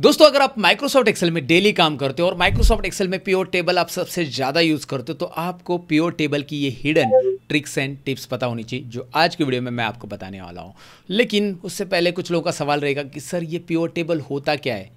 दोस्तों अगर आप माइक्रोसॉफ्ट एक्सेल में डेली काम करते हो और माइक्रोसॉफ्ट एक्सेल में प्योर टेबल आप सबसे ज़्यादा यूज़ करते हो तो आपको प्योर टेबल की ये हिडन ट्रिक्स एंड टिप्स पता होनी चाहिए जो आज की वीडियो में मैं आपको बताने वाला हूँ लेकिन उससे पहले कुछ लोगों का सवाल रहेगा कि सर ये प्योर टेबल होता क्या है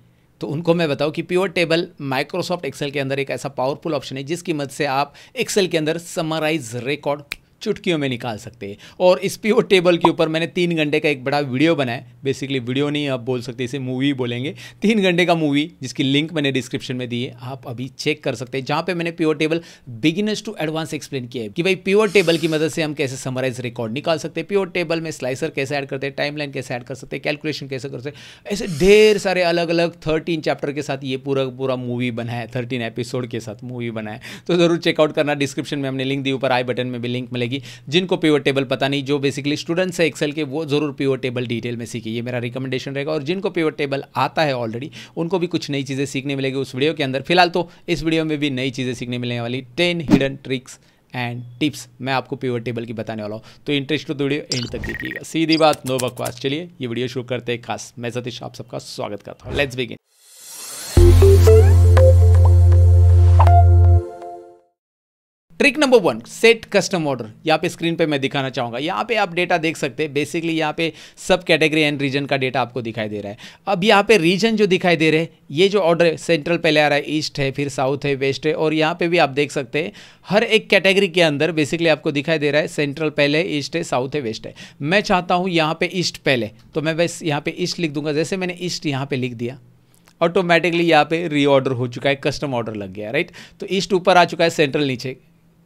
तो उनको मैं बताऊं कि प्योर टेबल माइक्रोसॉफ्ट एक्सेल के अंदर एक ऐसा पावरफुल ऑप्शन है जिसकी मदद से आप एक्सेल के अंदर समराइज रिकॉर्ड चुटकियों में निकाल सकते हैं और इस पी टेबल के ऊपर मैंने तीन घंटे का एक बड़ा वीडियो बनाया बेसिकली वीडियो नहीं आप बोल सकते इसे मूवी बोलेंगे तीन घंटे का मूवी जिसकी लिंक मैंने डिस्क्रिप्शन में दी है आप अभी चेक कर सकते हैं जहाँ पे मैंने pivot table beginners to advance explain किया है कि भाई प्योर टेबल की मदद से हम कैसे समराइज रिकॉर्ड निकाल सकते हैं प्योर टेबल में स्लाइसर कैसे ऐड करते हैं टाइमलाइन कैसे ऐड कर सकते हैं कैलकुलेशन कैसे कर सकते हैं ऐसे ढेर सारे अलग अलग थर्टीन चैप्टर के साथ ये पूरा पूरा मूवी बना है थर्टीन एपिसोड के साथ मूवी बनाए तो जरूर चेकआउट करना डिस्क्रिप्शन में हमने लिंक दी ऊपर आई बटन में भी लिंक मिलेगी मिलेगी जिनको पीवट टेबल पता नहीं जो बेसिकली स्टूडेंट्स है एक्सेल के वो ज़रूर पीवट टेबल डिटेल में सीखे ये मेरा रिकमेंडेशन रहेगा और जिनको पीवट टेबल आता है ऑलरेडी उनको भी कुछ नई चीज़ें सीखने मिलेगी उस वीडियो के अंदर फिलहाल तो इस वीडियो में भी नई चीज़ें सीखने मिलने वाली ten hidden tricks and tips मैं आपको पीवट टेबल की बताने वाला हूँ तो इंटरेस्ट तो वीडियो एंड तक देखिएगा सीधी बात नो बकवास चलिए ये वीडियो शुरू करते हैं खास मैं सतीश आप सबका स्वागत करता हूँ let's begin trick number one set custom order यहाँ पे स्क्रीन पे मैं दिखाना चाहूँगा यहाँ पे आप डेटा देख सकते हैं बेसिकली यहाँ पे सब कैटेगरी एंड रीजन का डेटा आपको दिखाई दे रहा है अब यहाँ पे रीजन जो दिखाई दे रहे हैं ये जो ऑर्डर है सेंट्रल पहले आ रहा है ईस्ट है फिर साउथ है वेस्ट है और यहाँ पे भी आप देख सकते हैं हर एक कैटेगरी के अंदर बेसिकली आपको दिखाई दे रहा है सेंट्रल पहले ईस्ट है साउथ है वेस्ट है मैं चाहता हूँ यहाँ पर ईस्ट पहले तो मैं बस यहाँ पर ईस्ट लिख दूंगा जैसे मैंने ईस्ट यहाँ पर लिख दिया ऑटोमेटिकली यहाँ पे रीऑर्डर हो चुका है कस्टम ऑर्डर लग गया राइट तो ईस्ट ऊपर आ चुका है सेंट्रल नीचे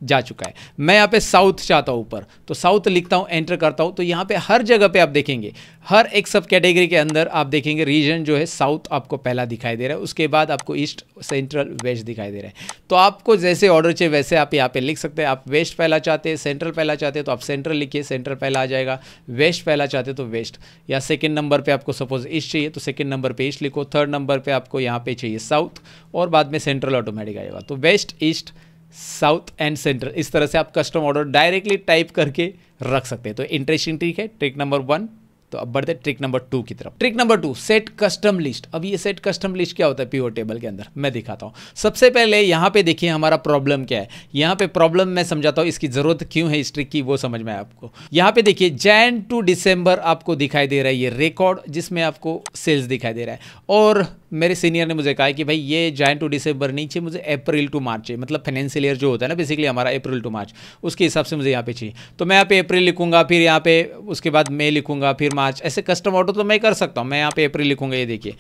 जा चुका है मैं यहाँ पे साउथ चाहता हूँ ऊपर तो साउथ लिखता हूँ एंटर करता हूँ तो यहाँ पे हर जगह पे आप देखेंगे हर एक सब कैटेगरी के अंदर आप देखेंगे रीजन जो है साउथ आपको पहला दिखाई दे रहा है उसके बाद आपको ईस्ट सेंट्रल वेस्ट दिखाई दे रहा है तो आपको जैसे ऑर्डर चाहिए वैसे आप यहाँ पे लिख सकते हैं आप वेस्ट पहला चाहते हैं सेंट्रल पहला चाहते हैं तो आप सेंट्रल लिखिए सेंट्रल पहला आ जाएगा वेस्ट पहला चाहते तो वेस्ट या सेकेंड नंबर पर आपको सपोज ईस्ट चाहिए तो सेकेंड नंबर पर ईस्ट लिखो थर्ड नंबर पर आपको यहाँ पे चाहिए साउथ और बाद में सेंट्रल ऑटोमेटिक आएगा तो west east south and central इस तरह से आप कस्टम ऑर्डर डायरेक्टली टाइप करके रख सकते हैं तो इंटरेस्टिंग ट्रिक है ट्रिक नंबर वन तो अब बढ़ते ट्रिक नंबर टू की तरफ trick number two set custom list अब ये सेट कस्टम लिस्ट क्या होता है पीओ टेबल के अंदर मैं दिखाता हूं सबसे पहले यहां पे देखिए हमारा प्रॉब्लम क्या है यहां पे प्रॉब्लम मैं समझाता हूं इसकी जरूरत क्यों है इस ट्रिक की वो समझ में आपको यहां पे देखिए जैन टू डिसम्बर आपको दिखाई दे रहा है ये रिकॉर्ड जिसमें आपको सेल्स दिखाई दे रहा है और मेरे सीनियर ने मुझे कहा कि भाई ये जैन टू दिसंबर नहीं चाहिए मुझे अप्रैल टू मार्च चाहिए मतलब फाइनेंशियल ईयर जो होता है ना बेसिकली हमारा अप्रैल टू मार्च उसके हिसाब से मुझे यहाँ पे चाहिए तो मैं यहाँ पे अप्रैल लिखूंगा फिर यहाँ पे उसके बाद मई लिखूंगा फिर मार्च ऐसे कस्टम ऑर्डर तो मैं कर सकता हूँ मैं यहाँ पे अप्रैल लिखूंगा ये देखिए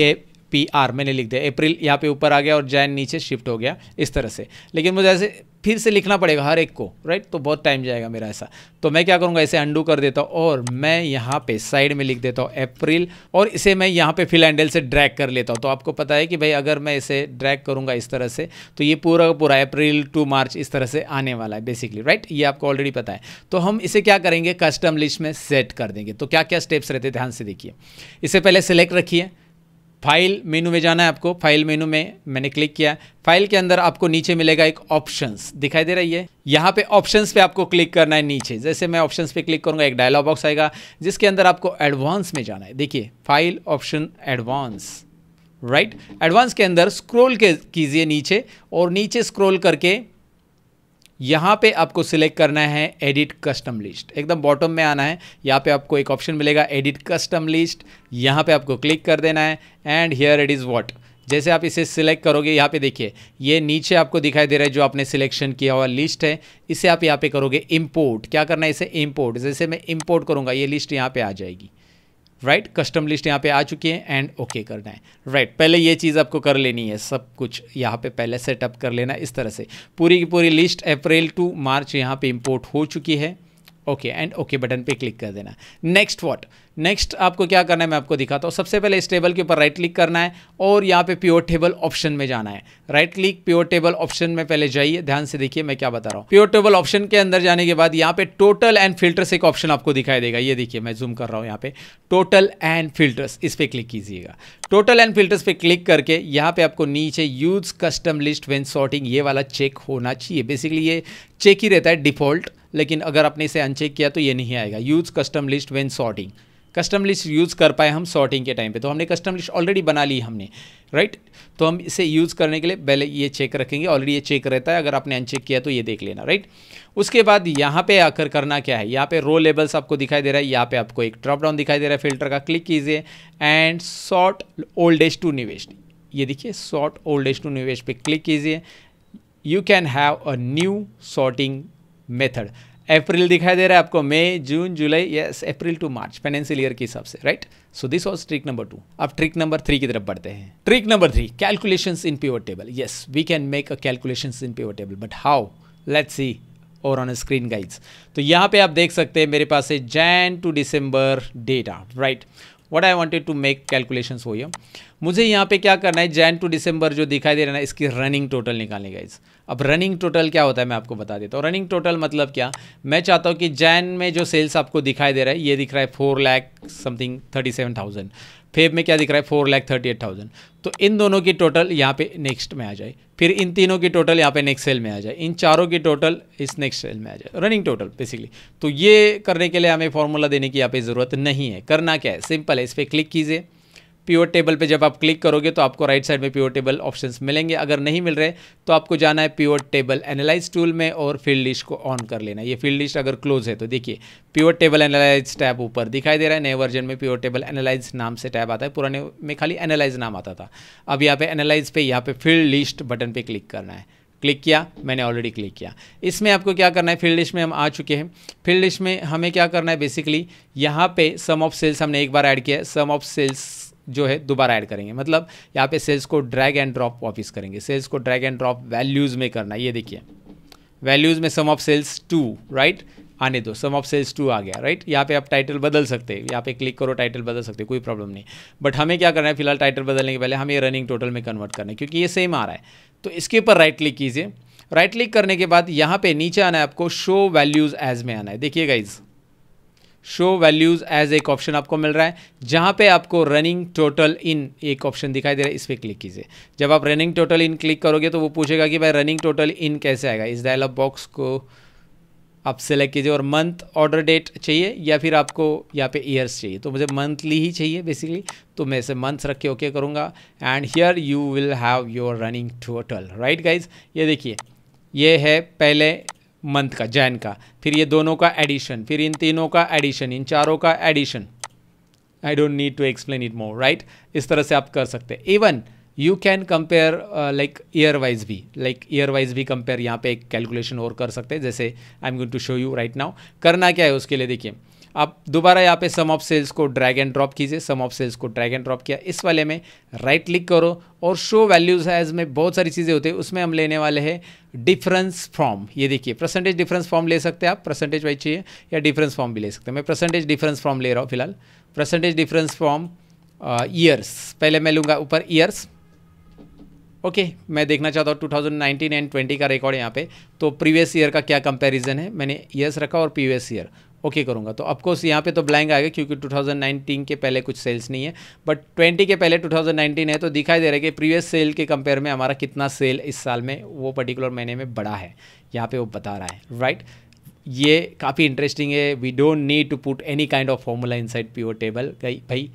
ये पी आर मैंने लिख दिया अप्रैल यहाँ पे ऊपर आ गया और जैन नीचे शिफ्ट हो गया इस तरह से लेकिन मुझे ऐसे फिर से लिखना पड़ेगा हर एक को राइट तो बहुत टाइम जाएगा मेरा ऐसा तो मैं क्या करूँगा इसे अंडू कर देता हूँ और मैं यहाँ पे साइड में लिख देता हूँ अप्रैल और इसे मैं यहाँ पे फिल हैंडल से ड्रैग कर लेता हूँ तो आपको पता है कि भाई अगर मैं इसे ड्रैग करूँगा इस तरह से तो ये पूरा पूरा अप्रैल टू मार्च इस तरह से आने वाला है बेसिकली राइट ये आपको ऑलरेडी पता है तो हम इसे क्या करेंगे कस्टम लिस्ट में सेट कर देंगे तो क्या क्या स्टेप्स रहते ध्यान से देखिए इससे पहले सेलेक्ट रखिए फाइल मेनू में जाना है आपको फाइल मेनू में मैंने क्लिक किया फाइल के अंदर आपको नीचे मिलेगा एक ऑप्शंस दिखाई दे रही है यहाँ पे ऑप्शंस पे आपको क्लिक करना है नीचे जैसे मैं ऑप्शंस पे क्लिक करूँगा एक डायलॉग बॉक्स आएगा जिसके अंदर आपको एडवांस में जाना है देखिए file option advance right advance के अंदर स्क्रोल कीजिए नीचे और नीचे स्क्रोल करके यहाँ पे आपको सिलेक्ट करना है एडिट कस्टम लिस्ट एकदम बॉटम में आना है यहाँ पे आपको एक ऑप्शन मिलेगा एडिट कस्टम लिस्ट यहाँ पे आपको क्लिक कर देना है and here it is what जैसे आप इसे सिलेक्ट करोगे यहाँ पे देखिए ये नीचे आपको दिखाई दे रहा है जो आपने सिलेक्शन किया हुआ लिस्ट है इसे आप यहाँ पे करोगे इम्पोर्ट क्या करना है इसे इम्पोर्ट जैसे मैं इम्पोर्ट करूँगा ये लिस्ट यहाँ पर आ जाएगी राइट कस्टम लिस्ट यहाँ पे आ चुकी है एंड ओके okay करना है राइट right? पहले ये चीज़ आपको कर लेनी है सब कुछ यहाँ पे पहले सेटअप कर लेना इस तरह से पूरी की पूरी लिस्ट अप्रैल टू मार्च यहाँ पे इंपोर्ट हो चुकी है ओके एंड ओके बटन पे क्लिक कर देना नेक्स्ट व्हाट नेक्स्ट आपको क्या करना है मैं आपको दिखाता हूँ सबसे पहले इस टेबल के ऊपर राइट क्लिक करना है और यहाँ पे प्योर टेबल ऑप्शन में जाना है right click pivot table option में पहले जाइए ध्यान से देखिए मैं क्या बता रहा हूँ प्योर टेबल ऑप्शन के अंदर जाने के बाद यहाँ पे टोटल एंड फिल्टर्स एक ऑप्शन आपको दिखाई देगा ये देखिए मैं जूम कर रहा हूँ यहाँ पे टोटल एंड फिल्टर्स इस पर क्लिक कीजिएगा टोटल एंड फिल्टर्स पे क्लिक करके यहाँ पे आपको नीचे use custom list when sorting ये वाला चेक होना चाहिए बेसिकली ये चेक ही रहता है डिफॉल्ट लेकिन अगर आपने इसे अनचेक किया तो ये नहीं आएगा use custom list when sorting custom list use कर पाए हम सॉर्टिंग के टाइम पे तो हमने कस्टम लिस्ट ऑलरेडी बना ली हमने राइट तो हम इसे यूज़ करने के लिए पहले ये चेक रखेंगे ऑलरेडी ये चेक रहता है अगर आपने अनचेक किया तो ये देख लेना राइट उसके बाद यहाँ पे आकर करना क्या है यहाँ पे रो लेबल्स आपको दिखाई दे रहा है यहाँ पे आपको एक ड्रॉप डाउन दिखाई दे रहा है फिल्टर का क्लिक कीजिए and sort oldest to newest ये देखिए सॉर्ट ओल्ड एज टू निवेश पे क्लिक कीजिए you can have a new sorting method April दिखाई दे रहा है आपको मई जून जुलाई yes April to March financial year के हिसाब से right so this was trick number two अब ट्रिक नंबर थ्री की तरफ बढ़ते हैं trick number three calculations in pivot table yes we can make a calculations in pivot table but how let's see और on screen guides तो यहाँ पे आप देख सकते हैं मेरे पास है Jan to December data right what I wanted to make calculation हो ये मुझे यहाँ पे क्या करना है जैन टू दिसंबर जो दिखाई दे रहा है इसकी रनिंग टोटल निकालने का इस अब रनिंग टोटल क्या होता है मैं आपको बता देता हूँ रनिंग टोटल मतलब क्या मैं चाहता हूँ कि जैन में जो सेल्स आपको दिखाई दे रहा है ये दिख रहा है four lakh something thirty seven thousand Feb में क्या दिख रहा है four lakh thirty eight thousand तो इन दोनों की टोटल यहाँ पे नेक्स्ट में आ जाए फिर इन तीनों की टोटल यहाँ पे नेक्स्ट सेल में आ जाए इन चारों की टोटल इस नेक्स्ट सेल में आ जाए रनिंग टोटल बेसिकली तो ये करने के लिए हमें फॉर्मूला देने की यहाँ पे ज़रूरत नहीं है करना क्या है सिंपल है इस पर क्लिक कीजिए प्योर टेबल पे जब आप क्लिक करोगे तो आपको राइट साइड में प्योर टेबल ऑप्शन मिलेंगे अगर नहीं मिल रहे तो आपको जाना है प्योर टेबल एनालाइज टूल में और फील्ड लिस्ट को ऑन कर लेना ये फील्ड लिस्ट अगर क्लोज है तो देखिए प्योर टेबल एनालाइज टैब ऊपर दिखाई दे रहा है नए वर्जन में प्योर टेबल एनालाइज नाम से टैब आता है पुराने में खाली एनालाइज नाम आता था अब यहाँ पे एनालाइज पे यहाँ पे फील्ड लिस्ट बटन पे क्लिक करना है क्लिक किया मैंने ऑलरेडी क्लिक किया इसमें आपको क्या करना है फील्ड लिस्ट में हम आ चुके हैं फील्ड लिस्ट में हमें क्या करना है बेसिकली यहाँ पे सम ऑफ सेल्स हमने एक बार ऐड किया है सम ऑफ सेल्स जो है दोबारा ऐड करेंगे मतलब यहाँ पे सेल्स को ड्रैग एंड ड्रॉप वापस करेंगे सेल्स को ड्रैग एंड ड्रॉप वैल्यूज़ में करना ये देखिए वैल्यूज़ में sum of sales two right आने दो सम ऑफ सेल्स टू आ गया राइट यहाँ पे आप टाइटल बदल सकते हैं यहाँ पे क्लिक करो टाइटल बदल सकते हैं कोई प्रॉब्लम नहीं बट हमें क्या करना है फिलहाल टाइटल बदलने के पहले हमें रनिंग टोटल में कन्वर्ट करना है क्योंकि ये सेम आ रहा है तो इसके ऊपर राइट क्लिक कीजिए राइट क्लिक करने के बाद यहाँ पे नीचे आना है आपको शो वैल्यूज़ एज में आना है देखिए गाइज़ शो वैल्यूज़ एज एक ऑप्शन आपको मिल रहा है जहाँ पे आपको रनिंग टोटल इन एक ऑप्शन दिखाई दे रहा है इस पर क्लिक कीजिए जब आप रनिंग टोटल इन क्लिक करोगे तो वो पूछेगा कि भाई रनिंग टोटल इन कैसे आएगा इस डायलॉग बॉक्स को आप सेलेक्ट कीजिए और मंथ ऑर्डर डेट चाहिए या फिर आपको यहाँ पे ईयर्स चाहिए तो मुझे मंथली ही चाहिए बेसिकली तो मैं इसे मंथ्स रख के ओके करूँगा and here you will have your running total right guys ये देखिए ये है पहले मंथ का जैन का फिर ये दोनों का एडिशन फिर इन तीनों का एडिशन इन चारों का addition I don't need to explain it more right इस तरह से आप कर सकते हैं even you can compare like year wise भी लाइक ईयर वाइज भी कंपेयर यहाँ पे एक कैलकुलेशन और कर सकते हैं जैसे I am going to show you right now करना क्या है उसके लिए देखिए आप दोबारा यहाँ पे सम ऑफ सेल्स को ड्रैग एंड ड्रॉप कीजिए सम ऑफ सेल्स को ड्रैग एंड ड्रॉप किया इस वाले में राइट क्लिक करो और शो वैल्यूज़ है इसमें बहुत सारी चीज़ें होती है उसमें हम लेने वाले हैं डिफरेंस फॉर्म ये देखिए परसेंटेज डिफरेंस फॉर्म ले सकते हैं आप परसेंटेज वाइज चाहिए या डिफरेंस फॉर्म भी ले सकते हैं मैं परसेंटेज डिफरेंस फॉर्म ले रहा हूँ फिलहाल परसेंटेज डिफरेंस फॉर्म ईयर्स पहले मैं लूँगा ऊपर ईयर्स ओके okay, मैं देखना चाहता हूँ 2019 एंड 20 का रिकॉर्ड यहाँ पे तो प्रीवियस ईयर का क्या कंपैरिजन है मैंने ईयर्स रखा और प्रीवियस ईयर ओके okay करूंगा तो ऑफकोर्स यहाँ पे तो ब्लैंक आएगा क्योंकि 2019 के पहले कुछ सेल्स नहीं है बट 20 के पहले 2019 है तो दिखाई दे रहा है कि प्रीवियस सेल के कंपेयर में हमारा कितना सेल इस साल में वो पर्टिकुलर महीने में बड़ा है यहाँ पे वो बता रहा है राइट right? ये काफ़ी इंटरेस्टिंग है we don't need to put any kind of formula inside table भाई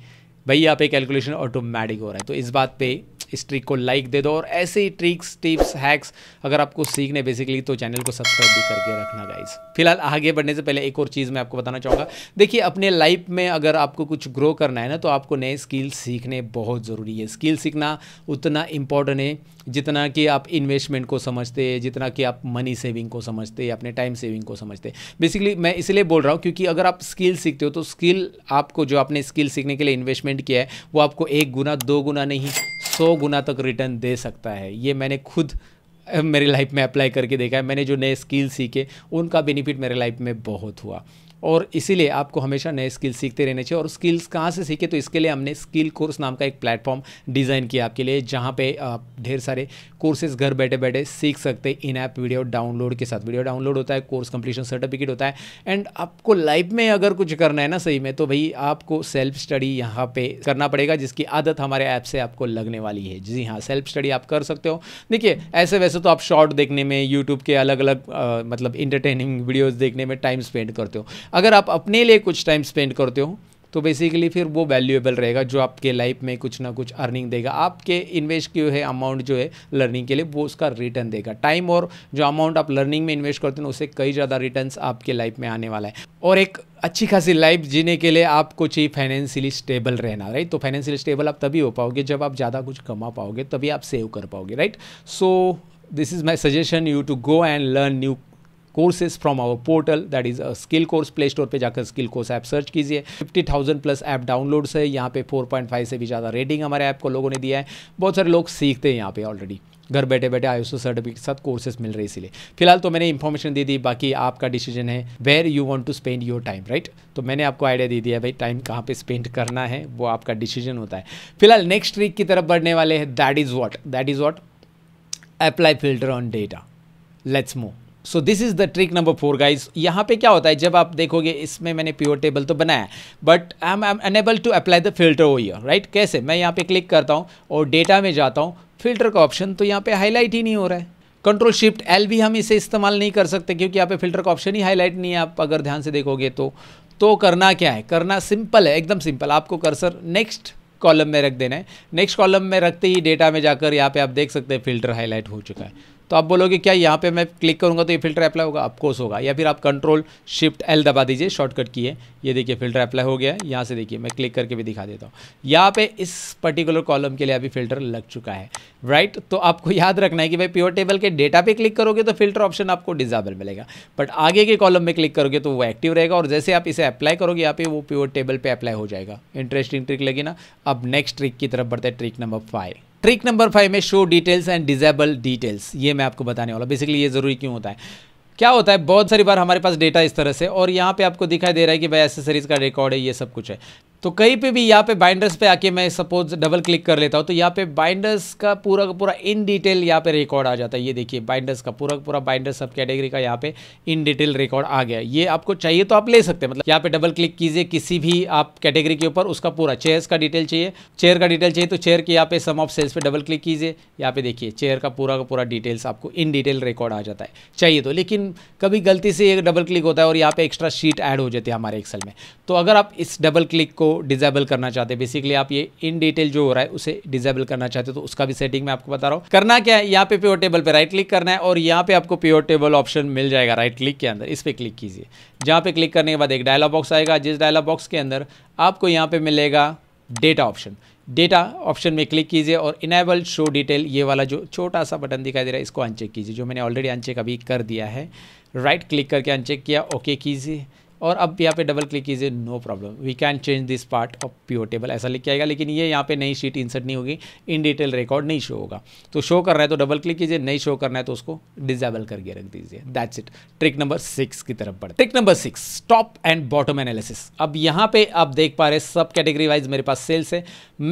भाई यहाँ पे कैलकुलेशन ऑटोमेटिक हो रहा है तो इस बात पर इस ट्रिक को लाइक दे दो और ऐसे ही ट्रिक्स टिप्स हैक्स अगर आपको सीखने बेसिकली तो चैनल को सब्सक्राइब भी करके रखना गाइज फिलहाल आगे बढ़ने से पहले एक और चीज़ मैं आपको बताना चाहूँगा देखिए अपने लाइफ में अगर आपको कुछ ग्रो करना है ना तो आपको नए स्किल सीखने बहुत ज़रूरी है स्किल सीखना उतना इम्पॉर्टेंट है जितना कि आप इन्वेस्टमेंट को समझते जितना कि आप मनी सेविंग को समझते अपने टाइम सेविंग को समझते बेसिकली मैं इसलिए बोल रहा हूँ क्योंकि अगर आप स्किल सीखते हो तो स्किल आपको जो आपने स्किल सीखने के लिए इन्वेस्टमेंट किया है वो आपको एक गुना दो गुना नहीं सौ गुना तक रिटर्न दे सकता है ये मैंने खुद मेरी लाइफ में अप्लाई करके देखा है मैंने जो नए स्किल सीखे उनका बेनिफिट मेरे लाइफ में बहुत हुआ और इसीलिए आपको हमेशा नए स्किल्स सीखते रहने चाहिए और स्किल्स कहाँ से सीखे तो इसके लिए हमने स्किल कोर्स नाम का एक प्लेटफॉर्म डिज़ाइन किया आपके लिए जहाँ पे आप ढेर सारे कोर्सेज घर बैठे बैठे सीख सकते हैं इन ऐप वीडियो डाउनलोड के साथ वीडियो डाउनलोड होता है कोर्स कंप्लीशन सर्टिफिकेट होता है एंड आपको लाइफ में अगर कुछ करना है ना सही में तो भाई आपको सेल्फ स्टडी यहाँ पर करना पड़ेगा जिसकी आदत हमारे ऐप से आपको लगने वाली है जी हाँ सेल्फ स्टडी आप कर सकते हो देखिए ऐसे वैसे तो आप शॉर्ट देखने में यूट्यूब के अलग अलग मतलब इंटरटेनिंग वीडियोज़ देखने में टाइम स्पेंड करते हो अगर आप अपने लिए कुछ टाइम स्पेंड करते हो तो बेसिकली फिर वो वैल्यूएबल रहेगा जो आपके लाइफ में कुछ ना कुछ अर्निंग देगा आपके इन्वेस्ट किए हुए अमाउंट जो है लर्निंग के लिए वो उसका रिटर्न देगा टाइम और जो अमाउंट आप लर्निंग में इन्वेस्ट करते हैं उससे कई ज़्यादा रिटर्न आपके लाइफ में आने वाला है और एक अच्छी खासी लाइफ जीने के लिए आपको चाहिए फाइनेंशियली स्टेबल रहना राइट तो फाइनेंशियली स्टेबल आप तभी हो पाओगे जब आप ज़्यादा कुछ कमा पाओगे तभी आप सेव कर पाओगे right so this is my suggestion you to go and learn new courses from our portal that is skill course play store पर जाकर स्किल कोर्स ऐप सर्च कीजिए fifty thousand plus app downloads है यहाँ पे four point five से भी ज़्यादा rating हमारे ऐप को लोगों ने दिया है बहुत सारे लोग सीखते हैं यहाँ पे ऑलरेडी घर बैठे बैठे आयुष सर्टिफिकेट के साथ कोर्सेज मिल रहे इसीलिए फिलहाल तो मैंने इन्फॉर्मेशन दे दी बाकी आपका डिसीजन है where you want to spend your time right तो मैंने आपको आइडिया दे दिया भाई टाइम कहाँ पे स्पेंड करना है वो आपका डिसीजन होता है फिलहाल नेक्स्ट वीक की तरफ बढ़ने वाले हैं that is what that is what apply filter on data let's move so this is the trick number four guys यहाँ पे क्या होता है जब आप देखोगे इसमें मैंने प्योर टेबल तो बनाया but I am am unable to apply the filter on year right कैसे मैं यहाँ पे क्लिक करता हूँ और डेटा में जाता हूँ फिल्टर का ऑप्शन तो यहाँ पे हाईलाइट ही नहीं हो रहा है कंट्रोल शिफ्ट एल भी हम इसे इस्तेमाल नहीं कर सकते क्योंकि यहाँ पे फिल्टर का ऑप्शन ही हाईलाइट नहीं है आप अगर ध्यान से देखोगे तो तो करना क्या है करना सिंपल है एकदम सिंपल आपको कर्सर नेक्स्ट कॉलम में रख देना है नेक्स्ट कॉलम में रखते ही डेटा में जाकर यहाँ पे आप देख सकते हैं फिल्टर हाईलाइट हो चुका है तो आप बोलोगे क्या यहाँ पे मैं क्लिक करूँगा तो ये फिल्टर अप्लाई होगा ऑफकोर्स होगा या फिर आप कंट्रोल शिफ्ट एल दबा दीजिए शॉर्टकट की है ये देखिए फिल्टर अप्लाई हो गया है यहाँ से देखिए मैं क्लिक करके भी दिखा देता हूँ यहाँ पर इस पर्टिकुलर कॉलम के लिए अभी फिल्टर लग चुका है राइट तो आपको याद रखना है कि भाई प्योर टेबल के डेटा पे क्लिक करोगे तो फिल्टर ऑप्शन आपको डिजाबल मिलेगा बट आगे के कॉलम में क्लिक करोगे तो वो एक्टिव रहेगा और जैसे आप इसे अप्लाई करोगे यहाँ पे वो प्योर टेबल पर अप्लाई हो जाएगा इंटरेस्टिंग ट्रिक लगी ना अब नेक्स्ट ट्रिक की तरफ बढ़ते हैं trick number five trick number five में show details and disable details ये मैं आपको बताने वाला बेसिकली ये ज़रूरी क्यों होता है क्या होता है बहुत सारी बार हमारे पास डेटा इस तरह से और यहाँ पे आपको दिखाई दे रहा है कि भाई एसेसरीज़ का रिकॉर्ड है ये सब कुछ है तो कहीं पे भी यहाँ पे बाइंडर्स पे आके मैं सपोज डबल क्लिक कर लेता हूँ तो यहाँ पे बाइंडर्स का पूरा का पूरा इन डिटेल यहाँ पे रिकॉर्ड आ जाता है ये देखिए बाइंडर्स का पूरा का पूरा बाइंडर्स सब कैटेगरी का यहाँ पे इन डिटेल रिकॉर्ड आ गया ये आपको चाहिए तो आप ले सकते हैं मतलब यहाँ पे डबल क्लिक कीजिए किसी भी आप कैटेगरी के ऊपर उसका पूरा चेयर्स का डिटेल चाहिए चेयर का डिटेल चाहिए तो चेयर के यहाँ पे सम ऑफ सेल्स पर डबल क्लिक कीजिए यहाँ पे देखिए चेयर का पूरा का पूरा डिटेल्स आपको इन डिटेल रिकॉर्ड आ जाता है चाहिए तो लेकिन कभी गलती से एक डबल क्लिक होता है और यहाँ पे एक्स्ट्रा शीट ऐड हो जाती है हमारे एक्सल में तो अगर आप इस डबल क्लिक को डिजेबल करना चाहते हैं बेसिकली आप ये इन डिटेल जो हो रहा है उसे डिजेबल करना चाहते हो तो उसका भी सेटिंग मैं आपको बता रहा हूँ करना क्या है यहाँ पे प्योर टेबल पे राइट क्लिक करना है और यहाँ पे आपको प्योर टेबल ऑप्शन मिल जाएगा राइट क्लिक के अंदर इस पर क्लिक कीजिए जहाँ पे क्लिक करने के बाद एक डायलॉग बॉक्स आएगा जिस डायलॉग बॉक्स के अंदर आपको यहाँ पे मिलेगा डेटा ऑप्शन डेटा ऑप्शन में क्लिक कीजिए और इनेबल शो डिटेल ये वाला जो छोटा सा बटन दिखाई दे रहा है इसको अनचेक कीजिए जो मैंने ऑलरेडी अनचेक अभी कर दिया है राइट क्लिक करके अनचेक किया ओके कीजिए और अब यहाँ पे डबल क्लिक कीजिए no problem we can change this part of pivot table ऐसा लिख के आएगा लेकिन ये यहाँ पे नई शीट इंसर्ट नहीं होगी इन डिटेल रिकॉर्ड नहीं शो होगा तो शो कर रहा है तो डबल क्लिक कीजिए नहीं शो करना है तो उसको डिजेबल करके रख दीजिए that's it trick number six की तरफ बढ़े trick number six top and bottom analysis अब यहाँ पे आप देख पा रहे सब कैटेगरी वाइज मेरे पास सेल्स है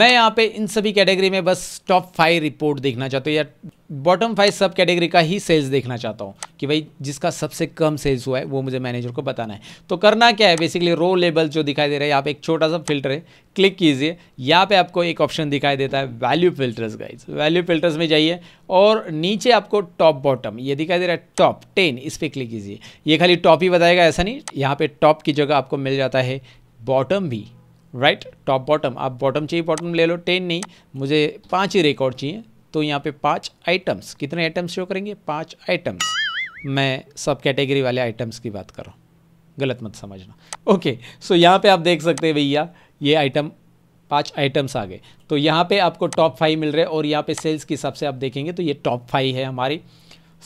मैं यहाँ पे इन सभी कैटेगरी में बस टॉप फाइव रिपोर्ट देखना चाहता हूँ या बॉटम फाइव सब कैटेगरी का ही सेल्स देखना चाहता हूँ कि भाई जिसका सबसे कम सेल्स हुआ है वो मुझे मैनेजर को बताना है तो करना क्या है बेसिकली रो लेबल जो दिखाई दे रहा है यहाँ पे एक छोटा सा फिल्टर है क्लिक कीजिए यहाँ पे आपको एक ऑप्शन दिखाई देता है value filters guys value filters में जाइए और नीचे आपको टॉप बॉटम ये दिखाई दे रहा है टॉप टेन इस पर क्लिक कीजिए ये खाली टॉप ही बताएगा ऐसा नहीं यहाँ पर टॉप की जगह आपको मिल जाता है बॉटम भी राइट टॉप बॉटम आप बॉटम चाहिए बॉटम ले लो टेन नहीं मुझे पाँच ही रिकॉर्ड चाहिए तो यहाँ पे पाँच आइटम्स कितने आइटम्स शो करेंगे पाँच आइटम्स मैं सब कैटेगरी वाले आइटम्स की बात कर रहा हूँ गलत मत समझना ओके सो यहाँ पे आप देख सकते हैं भैया ये आइटम पांच आइटम्स आ गए तो यहाँ पे आपको टॉप फाइव मिल रहे हैं और यहाँ पे सेल्स के हिसाब से आप देखेंगे तो ये टॉप फाइव है हमारी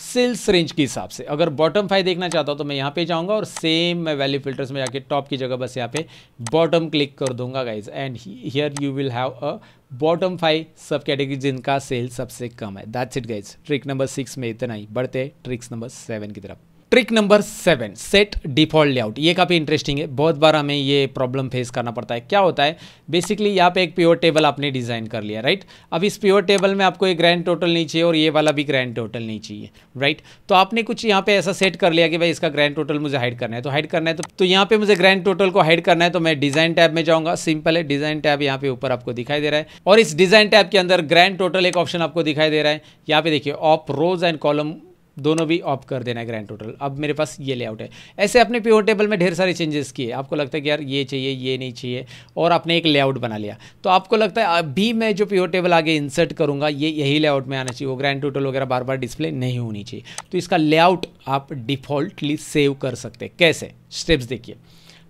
सेल्स रेंज के हिसाब से अगर बॉटम फाइव देखना चाहता हूँ तो मैं यहाँ पे जाऊँगा और सेम मैं वैल्यू फिल्टर्स में जाके टॉप की जगह बस यहाँ पे बॉटम क्लिक कर दूंगा guys and here you will have a bottom five subcategory जिनका सेल सबसे कम है that's it guys trick number six में इतना ही बढ़ते ट्रिक्स नंबर सेवन की तरफ trick number seven set default layout ये काफ़ी इंटरेस्टिंग है बहुत बार हमें ये प्रॉब्लम फेस करना पड़ता है क्या होता है बेसिकली यहाँ पे एक प्योर टेबल आपने डिज़ाइन कर लिया राइट अब इस प्योर टेबल में आपको एक ग्रैंड टोटल नहीं चाहिए और ये वाला भी ग्रैंड टोटल नहीं चाहिए राइट तो आपने कुछ यहाँ पे ऐसा सेट कर लिया कि भाई इसका ग्रैंड टोटल मुझे हाइड करना है तो हाइड करना है तो, तो यहाँ पे मुझे ग्रैंड टोटल को हाइड करना है तो मैं डिज़ाइन टैब में जाऊँगा सिंपल है डिज़ाइन टैब यहाँ पे ऊपर आपको दिखाई दे रहा है और इस डिज़ाइन टैब के अंदर ग्रैंड टोटल एक ऑप्शन आपको दिखाई दे रहा है यहाँ पे देखिए ऑफ रोज एंड कॉलम दोनों भी ऑफ कर देना है ग्रैंड टोटल अब मेरे पास ये लेआउट है ऐसे अपने प्योर टेबल में ढेर सारे चेंजेस किए आपको लगता है कि यार ये चाहिए ये नहीं चाहिए और आपने एक लेआउट बना लिया तो आपको लगता है अभी मैं जो प्योर टेबल आगे इंसर्ट करूँगा ये यही लेआउट में आना चाहिए वो ग्रैंड टोटल वगैरह बार बार डिस्प्ले नहीं होनी चाहिए तो इसका लेआउट आप डिफ़ॉल्टली सेव कर सकते कैसे स्टेप्स देखिए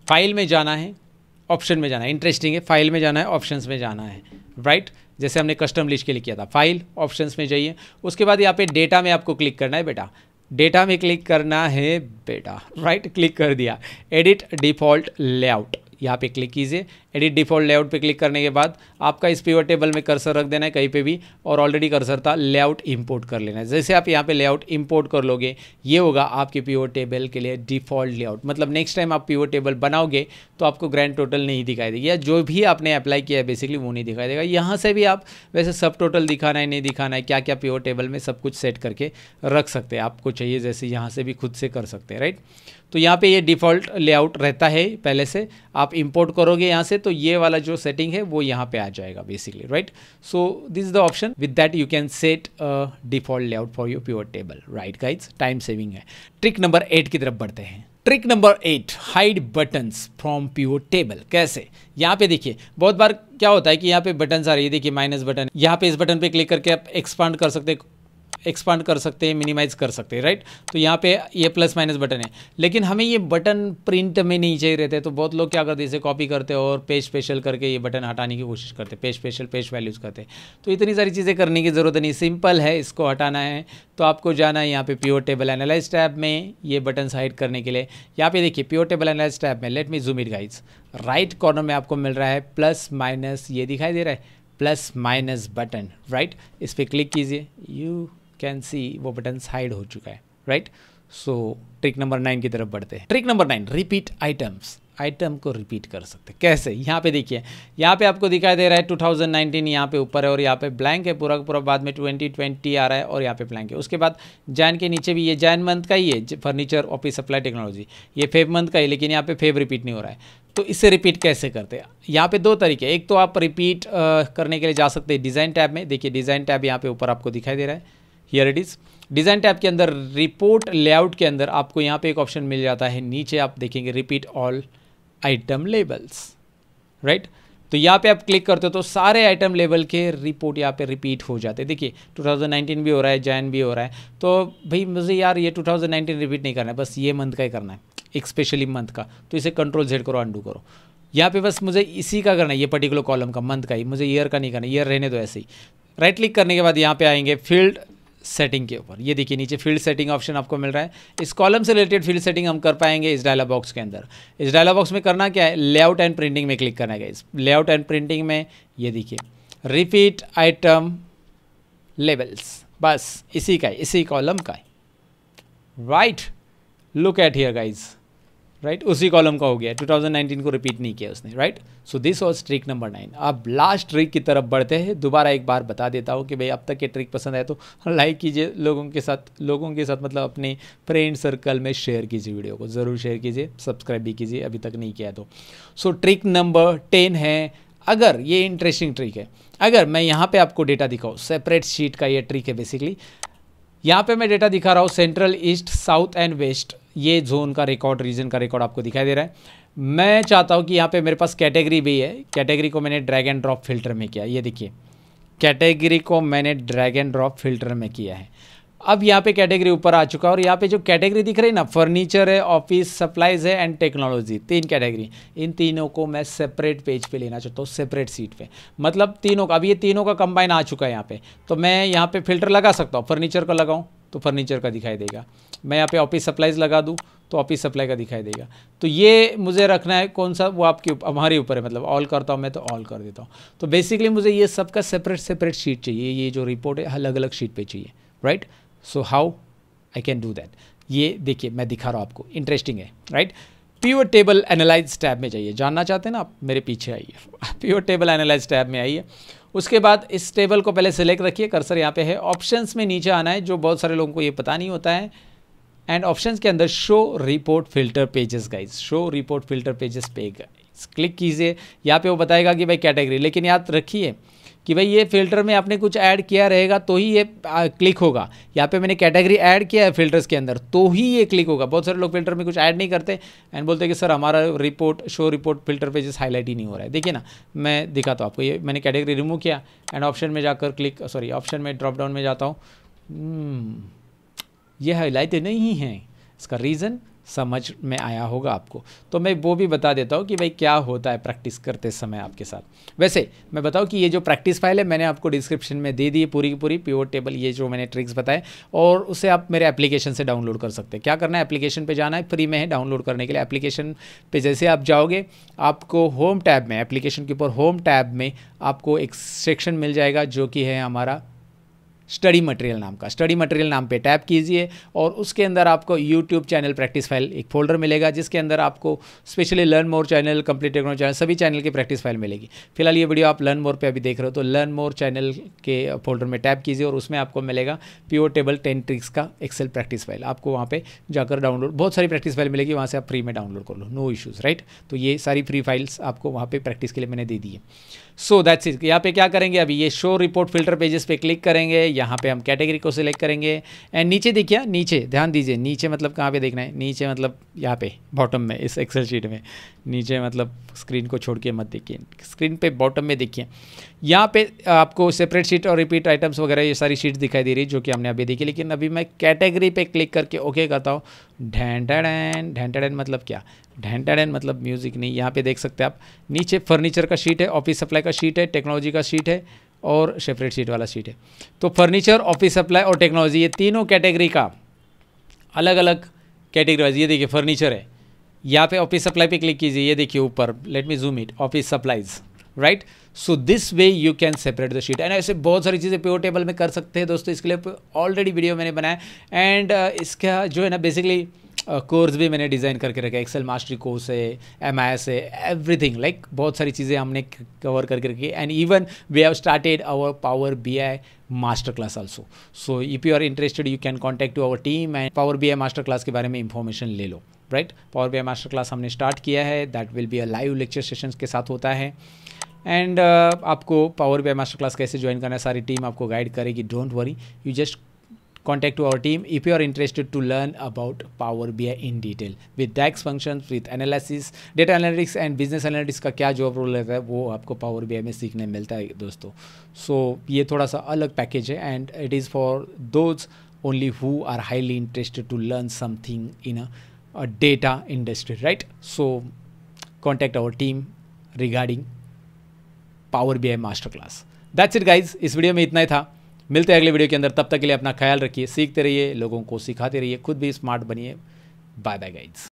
फाइल में जाना है ऑप्शन में जाना है इंटरेस्टिंग है फाइल में जाना है ऑप्शन में जाना है राइट right? जैसे हमने कस्टम लिस्ट के लिए किया था फाइल ऑप्शंस में जाइए उसके बाद यहाँ पे डेटा में आपको क्लिक करना है बेटा डेटा में क्लिक करना है बेटा राइट क्लिक कर दिया एडिट डिफ़ॉल्ट लेआउट यहाँ पे क्लिक कीजिए एडिट डिफॉल्ट लेआउट पे क्लिक करने के बाद आपका इस पीवर टेबल में कर्सर रख देना है कहीं पे भी और ऑलरेडी कर्सर था लेआउट इंपोर्ट कर लेना है जैसे आप यहाँ पे लेआउट इंपोर्ट कर लोगे ये होगा आपके पीवर टेबल के लिए डिफॉल्ट लेआउट मतलब नेक्स्ट टाइम आप पीवर टेबल बनाओगे तो आपको ग्रैंड टोटल नहीं दिखाई देगी या जो भी आपने अप्लाई किया है बेसिकली वो नहीं दिखाई देगा यहाँ से भी आप वैसे सब टोटल दिखाना है नहीं दिखाना है क्या क्या पीवर टेबल में सब कुछ सेट करके रख सकते हैं आपको चाहिए जैसे यहाँ से भी खुद से कर सकते हैं राइट तो यहाँ पे ये डिफ़ॉल्ट लेआउट रहता है पहले से आप इंपोर्ट करोगे यहाँ से तो ये वाला जो सेटिंग है वो यहाँ पे आ जाएगा basically right so this is the option with that you can set default layout for your pivot table right guys time saving है ट्रिक नंबर एट की तरफ बढ़ते हैं trick number eight hide buttons from pivot table कैसे यहाँ पे देखिए बहुत बार क्या होता है कि यहाँ पे बटन्स आ रही है देखिए माइनस बटन यहाँ पे इस बटन पे क्लिक करके आप एक्सपांड कर सकते हैं एक्सपांड कर सकते हैं मिनिमाइज़ कर सकते हैं राइट तो यहाँ पे ये प्लस माइनस बटन है लेकिन हमें ये बटन प्रिंट में नहीं चाहिए रहते तो बहुत लोग क्या करते हैं इसे कॉपी करते और पेज स्पेशल करके ये बटन हटाने की कोशिश करते हैं पेज स्पेशल पेज वैल्यूज़ करते तो इतनी सारी चीज़ें करने की ज़रूरत नहीं सिंपल है इसको हटाना है तो आपको जाना है यहाँ पे प्योर टेबल एनालाइज टैब में ये बटन हाइड करने के लिए यहाँ पे देखिए प्योर टेबल एनालाइज टैब में let me zoom it guides right corner में आपको मिल रहा है प्लस माइनस ये दिखाई दे रहा है प्लस माइनस बटन राइट इस पर क्लिक कीजिए यू कैन सी वो बटन्स हाइड हो चुका है right so trick number nine की तरफ बढ़ते हैं trick number nine repeat items item को रिपीट कर सकते हैं कैसे यहाँ पे देखिए यहाँ पे आपको दिखाई दे रहा है 2019 यहाँ पे ऊपर है और यहाँ पे ब्लैंक है पूरा पूरा बाद में 2020 आ रहा है और यहाँ पे ब्लैंक है उसके बाद जैन के नीचे भी ये जैन मंथ का ही है फर्नीचर ऑफिस सप्लाई टेक्नोलॉजी ये फेब मंथ का ही लेकिन यहाँ पे फेब रिपीट नहीं हो रहा है तो इसे रिपीट कैसे करते हैं यहाँ पे दो तरीके एक तो आप रिपीट करने के लिए जा सकते हैं डिज़ाइन टैब में देखिए डिज़ाइन टैब यहाँ पे ऊपर आपको दिखाई दे रहा है here it is design tab के अंदर रिपोर्ट लेआउट के अंदर आपको यहाँ पे एक ऑप्शन मिल जाता है नीचे आप देखेंगे repeat all item labels right तो यहाँ पे आप क्लिक करते हो तो सारे आइटम लेवल के रिपोर्ट यहाँ पे रिपीट हो जाते हैं देखिए 2019 भी हो रहा है जैन भी हो रहा है तो भाई मुझे यार ये 2019 रिपीट नहीं करना है बस ये मंथ का ही करना है एक स्पेशली मंथ का तो इसे कंट्रोल जेड करो अंडू करो यहाँ पे बस मुझे इसी का करना है ये पर्टिकुलर कॉलम का मंथ का ही मुझे ईयर का नहीं करना ईयर रहने दो ऐसे ही राइट क्लिक करने के बाद यहाँ पे आएंगे फील्ड सेटिंग के ऊपर ये देखिए नीचे फील्ड सेटिंग ऑप्शन आपको मिल रहा है इस कॉलम से रिलेटेड फील्ड सेटिंग हम कर पाएंगे इस डायलॉग बॉक्स के अंदर इस डायलॉग बॉक्स में करना क्या है लेआउट एंड प्रिंटिंग में क्लिक करना है इस लेआउट एंड प्रिंटिंग में ये देखिए रिपीट आइटम लेबल्स बस इसी का है इसी कॉलम का है right look at here guys right उसी कॉलम का हो गया 2019 को रिपीट नहीं किया उसने right so this was trick number nine अब लास्ट ट्रिक की तरफ बढ़ते हैं दोबारा एक बार बता देता हूँ कि भाई अब तक ये ट्रिक पसंद आए तो लाइक कीजिए लोगों के साथ लोगों के साथ मतलब अपने फ्रेंड सर्कल में शेयर कीजिए वीडियो को ज़रूर शेयर कीजिए सब्सक्राइब भी कीजिए अभी तक नहीं किया तो सो ट्रिक नंबर टेन है अगर ये इंटरेस्टिंग ट्रिक है अगर मैं यहाँ पे आपको डेटा दिखाऊँ सेपरेट शीट का ये ट्रिक है बेसिकली यहाँ पे मैं डेटा दिखा रहा हूँ central east south and west ये जोन का रिकॉर्ड रीजन का रिकॉर्ड आपको दिखाई दे रहा है मैं चाहता हूँ कि यहाँ पे मेरे पास कैटेगरी भी है कैटेगरी को मैंने ड्रैग एंड ड्रॉप फिल्टर में किया ये देखिए कैटेगरी को मैंने ड्रैग एंड ड्रॉप फिल्टर में किया है अब यहाँ पे कैटेगरी ऊपर आ चुका है और यहाँ पे जो कैटेगरी दिख रही है ना फर्नीचर है ऑफिस सप्लाइज है एंड टेक्नोलॉजी तीन कैटेगरी इन तीनों को मैं सेपरेट पेज पे लेना चाहता हूँ सेपरेट सीट पे मतलब तीनों का अब ये तीनों का कंबाइन आ चुका है यहाँ पे तो मैं यहाँ पे फिल्टर लगा सकता हूँ फर्नीचर का लगाऊँ तो फर्नीचर का दिखाई देगा मैं यहाँ पे ऑफिस सप्लाईज लगा दूँ तो ऑफिस सप्लाई का दिखाई देगा तो ये मुझे रखना है कौन सा वो आपके हमारे ऊपर है मतलब ऑल करता हूँ मैं तो ऑल कर देता हूँ तो बेसिकली मुझे ये सबका सेपरेट सेपरेट शीट चाहिए ये जो रिपोर्ट है अलग अलग शीट पर चाहिए right so how I can do that ये देखिए मैं दिखा रहा हूँ आपको इंटरेस्टिंग है right pivot table analyze tab में जाइए जानना चाहते हैं ना आप मेरे पीछे आइए प्योर टेबल एनालाइज टैब में आइए उसके बाद इस टेबल को पहले सिलेक्ट रखिए कर्सर यहाँ पे है ऑप्शंस में नीचे आना है जो बहुत सारे लोगों को ये पता नहीं होता है एंड ऑप्शंस के अंदर show report filter pages guys show report filter pages पे गाइज क्लिक कीजिए यहाँ पे वो बताएगा कि भाई कैटेगरी लेकिन याद रखिए कि भाई ये फिल्टर में आपने कुछ ऐड किया रहेगा तो ही ये क्लिक होगा यहाँ पे मैंने कैटेगरी ऐड किया है फिल्टर्स के अंदर तो ही ये क्लिक होगा बहुत सारे लोग फिल्टर में कुछ ऐड नहीं करते एंड बोलते हैं कि सर हमारा रिपोर्ट शो रिपोर्ट फिल्टर जिस हाईलाइट ही नहीं हो रहा है देखिए ना मैं दिखाता हूँ आपको ये मैंने कैटेगरी रिमूव किया एंड ऑप्शन में जाकर क्लिक सॉरी ऑप्शन में ड्रॉप डाउन में जाता हूँ हम्म, ये हाईलाइट नहीं है इसका रीज़न समझ में आया होगा आपको तो मैं वो भी बता देता हूँ कि भाई क्या होता है प्रैक्टिस करते समय आपके साथ वैसे मैं बताऊँ कि ये जो प्रैक्टिस फाइल है मैंने आपको डिस्क्रिप्शन में दे दी पूरी की पूरी प्योर टेबल ये जो मैंने ट्रिक्स बताए और उसे आप मेरे एप्लीकेशन से डाउनलोड कर सकते हैं क्या करना है एप्लीकेशन पर जाना है फ्री में है डाउनलोड करने के लिए एप्लीकेशन पर जैसे आप जाओगे आपको होम टैब में एप्लीकेशन के ऊपर होम टैब में आपको एक सेक्शन मिल जाएगा जो कि है हमारा स्टडी मटेरियल नाम का स्टडी मटेरियल नाम पे टैप कीजिए और उसके अंदर आपको यूट्यूब चैनल प्रैक्टिस फाइल एक फोल्डर मिलेगा जिसके अंदर आपको specially learn more channel complete techno channel सभी चैनल की प्रैक्टिस फाइल मिलेगी फिलहाल ये वीडियो आप लर्न मोर पे अभी देख रहे हो तो लर्न मोर चैनल के फोल्डर में टैप कीजिए और उसमें आपको मिलेगा प्योर टेबल टेन ट्रिक्स का एक्सेल प्रैक्टिस फाइल आपको वहाँ पर जाकर डाउनलोड बहुत सारी प्रैक्टिस फाइल मिलेगी वहाँ से आप फ्री में डाउनलोड कर लो नो इशूज़ राइट तो ये सारी फ्री फाइल्स आपको वहाँ पर प्रैक्टिस के लिए मैंने दे दी है सो दैट्स इट यहाँ पे क्या करेंगे अभी ये शो रिपोर्ट फिल्टर पेजेस पे क्लिक करेंगे यहाँ पे हम कैटेगरी को सिलेक्ट करेंगे एंड नीचे देखिए हाँ, नीचे ध्यान दीजिए नीचे मतलब कहाँ पे देखना है नीचे मतलब यहाँ पे बॉटम में इस एक्सेल शीट में नीचे मतलब स्क्रीन को छोड़ के मत देखिए स्क्रीन पे बॉटम में देखिए यहाँ पे आपको सेपरेट शीट और रिपीट आइटम्स वगैरह ये सारी शीट दिखाई दे रही है जो कि हमने अभी देखी लेकिन अभी मैं कैटेगरी पे क्लिक करके ओके करता हूँ ढेंटाड एन मतलब क्या ढेंटाडैन मतलब म्यूज़िक नहीं यहाँ पे देख सकते हैं आप नीचे फर्नीचर का शीट है ऑफिस सप्लाई का शीट है टेक्नोलॉजी का शीट है और सेपरेट शीट वाला शीट है तो फर्नीचर ऑफिस सप्लाई और टेक्नोलॉजी ये तीनों कैटेगरी का अलग अलग कैटेगरी वाइज ये देखिए फर्नीचर है यहाँ पे ऑफिस सप्लाई पे क्लिक कीजिए ये देखिए ऊपर let me zoom it office supplies right so this way you can separate the sheet and ऐसे बहुत सारी चीज़ें प्योर टेबल में कर सकते हैं दोस्तों इसके लिए ऑलरेडी वीडियो मैंने बनाया एंड uh, इसका जो है ना बेसिकली कोर्स uh, भी मैंने डिज़ाइन करके रखा है एक्सेल मास्टरी कोर्स है एम आई एस है एवरीथिंग लाइक बहुत सारी चीज़ें हमने कवर करके रखी and even we have started our power B I master class also so if you are interested you can contact to our team and power B I master class के बारे में information ले लो right power B I master class हमने start किया है that will be a live lecture session के साथ होता है एंड uh, आपको पावर बी मास्टर क्लास कैसे ज्वाइन करना है सारी टीम आपको गाइड करेगी don't worry you just to our team if you are interested to learn about power B I in detail with DAX function with analysis data analytics and business analytics का क्या job role रहता है वो आपको B I में सीखने मिलता है दोस्तों सो so, ये थोड़ा सा अलग पैकेज है and it is for those only who are highly interested to learn something in a data industry right so contact our team regarding power B master class that's it guys इस video में इतना ही था मिलते हैं अगले video के अंदर तब तक के लिए अपना ख्याल रखिए सीखते रहिए लोगों को सिखाते रहिए खुद भी स्मार्ट बनिए बाय बाय गाइड्स